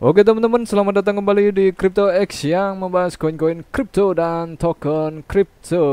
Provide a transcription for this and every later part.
Oke teman-teman, selamat datang kembali di Crypto X yang membahas koin-koin crypto dan token crypto.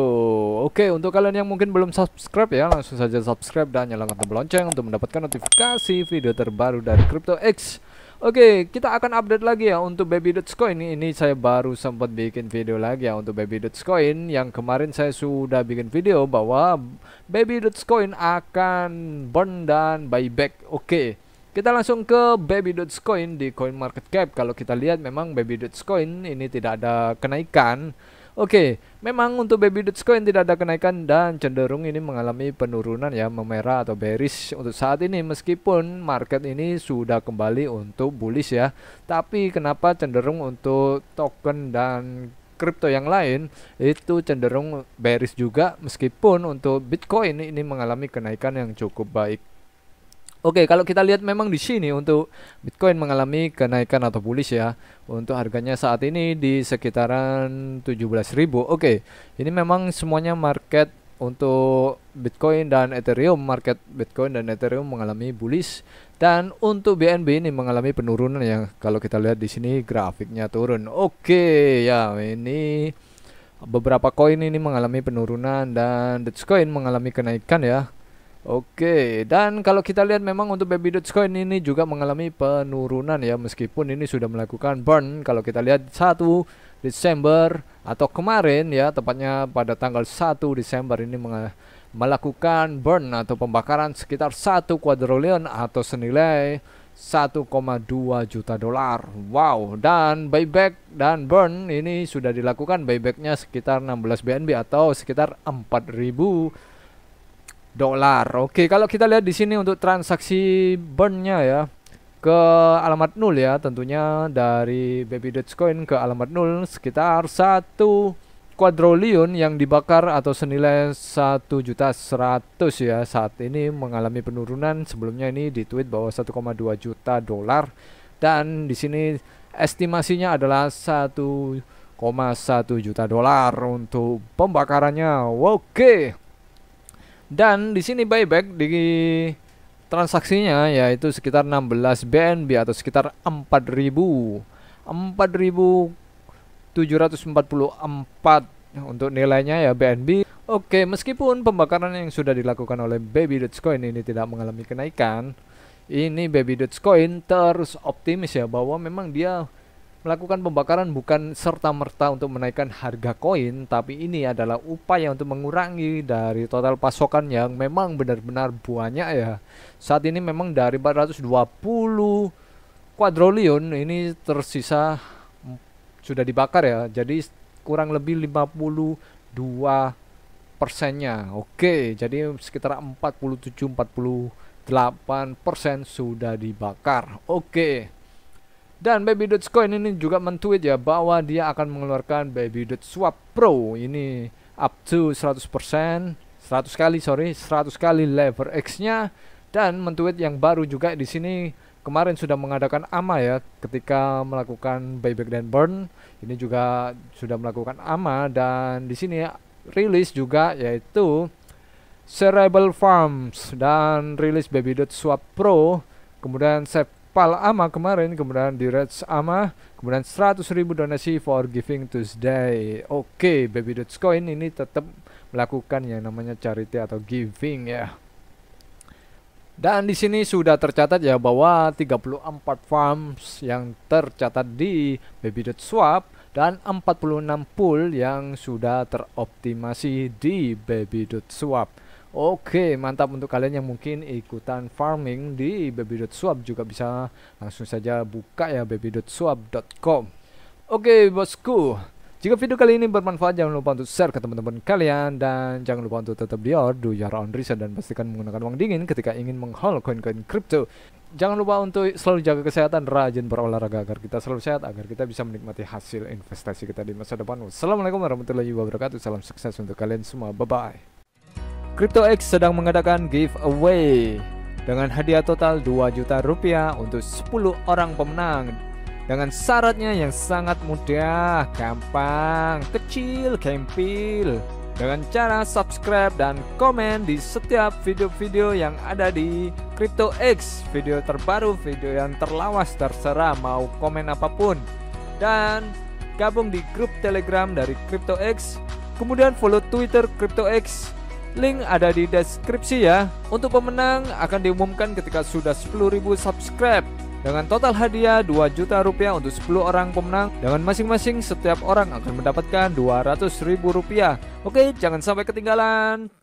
Oke, untuk kalian yang mungkin belum subscribe ya, langsung saja subscribe dan nyalakan tombol lonceng untuk mendapatkan notifikasi video terbaru dari Crypto X. Oke, kita akan update lagi ya untuk Baby Dogecoin. Ini saya baru sempat bikin video lagi ya untuk Baby Dogecoin yang kemarin saya sudah bikin video bahwa Baby Dogecoin akan burn dan buyback. Oke. Kita langsung ke Baby Dots Coin di cap Kalau kita lihat memang Baby Dots Coin ini tidak ada kenaikan. Oke, okay, memang untuk Baby Dots Coin tidak ada kenaikan dan cenderung ini mengalami penurunan ya memerah atau bearish untuk saat ini meskipun market ini sudah kembali untuk bullish ya. Tapi kenapa cenderung untuk token dan kripto yang lain itu cenderung bearish juga meskipun untuk Bitcoin ini mengalami kenaikan yang cukup baik. Oke, kalau kita lihat memang di sini untuk Bitcoin mengalami kenaikan atau bullish ya. Untuk harganya saat ini di sekitaran 17.000. Oke, ini memang semuanya market untuk Bitcoin dan Ethereum, market Bitcoin dan Ethereum mengalami bullish dan untuk BNB ini mengalami penurunan ya. Kalau kita lihat di sini grafiknya turun. Oke, ya ini beberapa koin ini mengalami penurunan dan Dogecoin mengalami kenaikan ya Oke, dan kalau kita lihat memang untuk baby Dogecoin ini juga mengalami penurunan ya meskipun ini sudah melakukan burn kalau kita lihat 1 Desember atau kemarin ya tepatnya pada tanggal 1 Desember ini melakukan burn atau pembakaran sekitar 1 quadrillion atau senilai 1,2 juta dolar. Wow, dan buyback dan burn ini sudah dilakukan buybacknya sekitar 16 BNB atau sekitar 4000 dolar. Oke, kalau kita lihat di sini untuk transaksi burnnya ya ke alamat nol ya tentunya dari baby Dogecoin ke alamat nol sekitar satu quadrillion yang dibakar atau senilai satu juta seratus ya saat ini mengalami penurunan sebelumnya ini di tweet bahwa 1,2 juta dolar dan di sini estimasinya adalah satu 1,1 juta dolar untuk pembakarannya. Oke. Dan di sini buyback di transaksinya yaitu sekitar 16 BNB atau sekitar 4000 4744 untuk nilainya ya BNB. Oke, meskipun pembakaran yang sudah dilakukan oleh Baby Coin ini tidak mengalami kenaikan, ini Baby Coin terus optimis ya bahwa memang dia Melakukan pembakaran bukan serta-merta untuk menaikkan harga koin, tapi ini adalah upaya untuk mengurangi dari total pasokan yang memang benar-benar banyak ya. Saat ini memang dari 420 quadrillion ini tersisa mm, sudah dibakar ya. Jadi kurang lebih 52 persennya. Oke, jadi sekitar 47 48 persen sudah dibakar. Oke. Dan Baby Dot Coin ini juga mentweet ya bahwa dia akan mengeluarkan Baby Dot Swap Pro ini up to 100%, persen 100 kali sorry, 100 kali lever X-nya dan mentweet yang baru juga di sini kemarin sudah mengadakan AMA ya ketika melakukan buyback dan burn. Ini juga sudah melakukan AMA dan di sini ya, rilis juga yaitu Cerebral Farms dan rilis Baby Dot Swap Pro, kemudian Save PayPal Ama kemarin, kemudian di Reds Ama, kemudian 100.000 donasi for Giving Tuesday. Oke, okay, Baby Coin ini tetap melakukan yang namanya charity atau giving ya. Dan di sini sudah tercatat ya bahwa 34 farms yang tercatat di baby.swap dan 46 pool yang sudah teroptimasi di baby.swap. Oke, mantap untuk kalian yang mungkin ikutan farming di baby.swap juga bisa langsung saja buka ya baby.swap.com. Oke, bosku. Jika video kali ini bermanfaat, jangan lupa untuk share ke teman-teman kalian dan jangan lupa untuk tetap di do your own research dan pastikan menggunakan uang dingin ketika ingin menghaul koin-koin kripto. Jangan lupa untuk selalu jaga kesehatan, rajin berolahraga agar kita selalu sehat, agar kita bisa menikmati hasil investasi kita di masa depan. Wassalamualaikum warahmatullahi wabarakatuh. Salam sukses untuk kalian semua. Bye-bye. CryptoX sedang mengadakan giveaway dengan hadiah total 2 juta rupiah untuk 10 orang pemenang dengan syaratnya yang sangat mudah, gampang, kecil, kempil dengan cara subscribe dan komen di setiap video-video yang ada di CryptoX video terbaru, video yang terlawas terserah mau komen apapun dan gabung di grup telegram dari CryptoX kemudian follow Twitter CryptoX Link ada di deskripsi ya. Untuk pemenang akan diumumkan ketika sudah 10.000 subscribe dengan total hadiah 2 juta rupiah untuk 10 orang pemenang dengan masing-masing setiap orang akan mendapatkan 200 rupiah oke jangan sampai ketinggalan